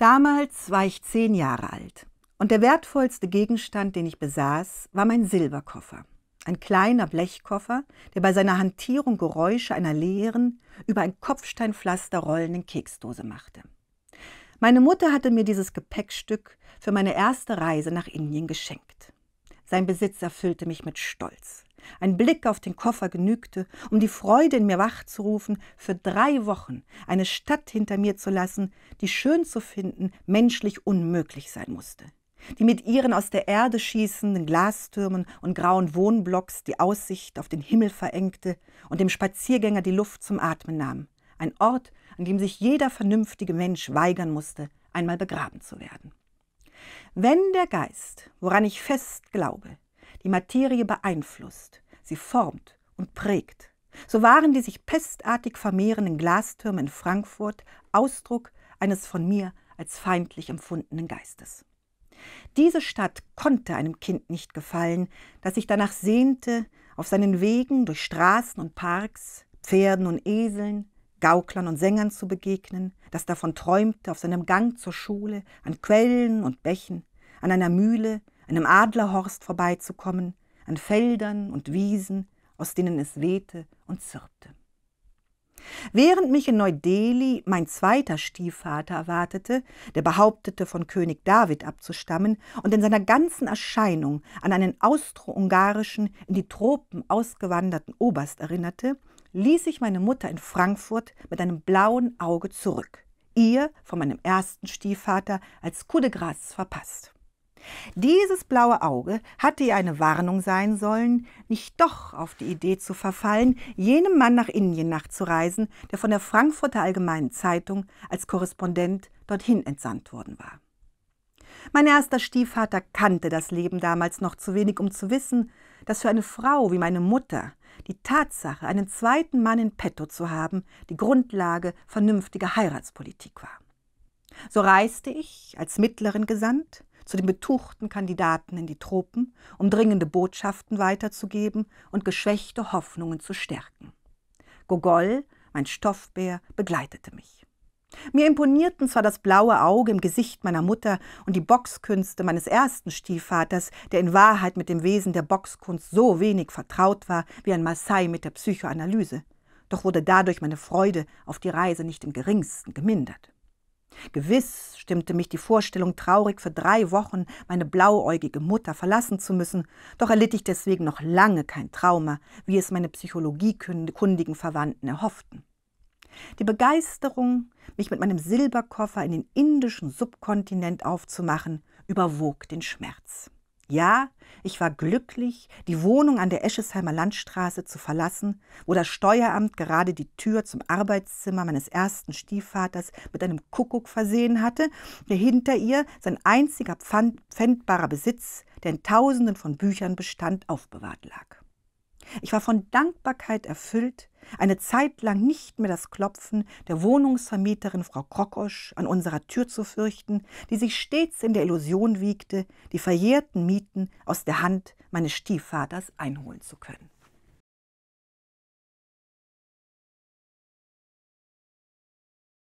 Damals war ich zehn Jahre alt und der wertvollste Gegenstand, den ich besaß, war mein Silberkoffer. Ein kleiner Blechkoffer, der bei seiner Hantierung Geräusche einer leeren, über ein Kopfsteinpflaster rollenden Keksdose machte. Meine Mutter hatte mir dieses Gepäckstück für meine erste Reise nach Indien geschenkt. Sein Besitz erfüllte mich mit Stolz. Ein Blick auf den Koffer genügte, um die Freude in mir wachzurufen, für drei Wochen eine Stadt hinter mir zu lassen, die schön zu finden menschlich unmöglich sein musste die mit ihren aus der Erde schießenden Glastürmen und grauen Wohnblocks die Aussicht auf den Himmel verengte und dem Spaziergänger die Luft zum Atmen nahm. Ein Ort, an dem sich jeder vernünftige Mensch weigern musste, einmal begraben zu werden. Wenn der Geist, woran ich fest glaube, die Materie beeinflusst, sie formt und prägt. So waren die sich pestartig vermehrenden Glastürme in Frankfurt Ausdruck eines von mir als feindlich empfundenen Geistes. Diese Stadt konnte einem Kind nicht gefallen, das sich danach sehnte, auf seinen Wegen durch Straßen und Parks, Pferden und Eseln, Gauklern und Sängern zu begegnen, das davon träumte, auf seinem Gang zur Schule, an Quellen und Bächen, an einer Mühle, einem Adlerhorst vorbeizukommen, an Feldern und Wiesen, aus denen es wehte und zirpte. Während mich in Neu-Delhi mein zweiter Stiefvater erwartete, der behauptete, von König David abzustammen und in seiner ganzen Erscheinung an einen austro-ungarischen, in die Tropen ausgewanderten Oberst erinnerte, ließ ich meine Mutter in Frankfurt mit einem blauen Auge zurück, ihr von meinem ersten Stiefvater als Coup de Grâce verpasst. Dieses blaue Auge hatte ihr eine Warnung sein sollen, nicht doch auf die Idee zu verfallen, jenem Mann nach Indien nachzureisen, der von der Frankfurter Allgemeinen Zeitung als Korrespondent dorthin entsandt worden war. Mein erster Stiefvater kannte das Leben damals noch zu wenig, um zu wissen, dass für eine Frau wie meine Mutter die Tatsache, einen zweiten Mann in petto zu haben, die Grundlage vernünftiger Heiratspolitik war. So reiste ich als mittleren Gesandt zu den betuchten Kandidaten in die Tropen, um dringende Botschaften weiterzugeben und geschwächte Hoffnungen zu stärken. Gogol, mein Stoffbär, begleitete mich. Mir imponierten zwar das blaue Auge im Gesicht meiner Mutter und die Boxkünste meines ersten Stiefvaters, der in Wahrheit mit dem Wesen der Boxkunst so wenig vertraut war wie ein Maasai mit der Psychoanalyse, doch wurde dadurch meine Freude auf die Reise nicht im geringsten gemindert. Gewiss stimmte mich die Vorstellung traurig, für drei Wochen meine blauäugige Mutter verlassen zu müssen, doch erlitt ich deswegen noch lange kein Trauma, wie es meine psychologiekundigen Verwandten erhofften. Die Begeisterung, mich mit meinem Silberkoffer in den indischen Subkontinent aufzumachen, überwog den Schmerz. Ja, ich war glücklich, die Wohnung an der Eschesheimer Landstraße zu verlassen, wo das Steueramt gerade die Tür zum Arbeitszimmer meines ersten Stiefvaters mit einem Kuckuck versehen hatte, der hinter ihr sein einziger pfand, pfändbarer Besitz, der in Tausenden von Büchern bestand, aufbewahrt lag. Ich war von Dankbarkeit erfüllt, eine Zeit lang nicht mehr das Klopfen der Wohnungsvermieterin Frau Krokosch an unserer Tür zu fürchten, die sich stets in der Illusion wiegte, die verjährten Mieten aus der Hand meines Stiefvaters einholen zu können.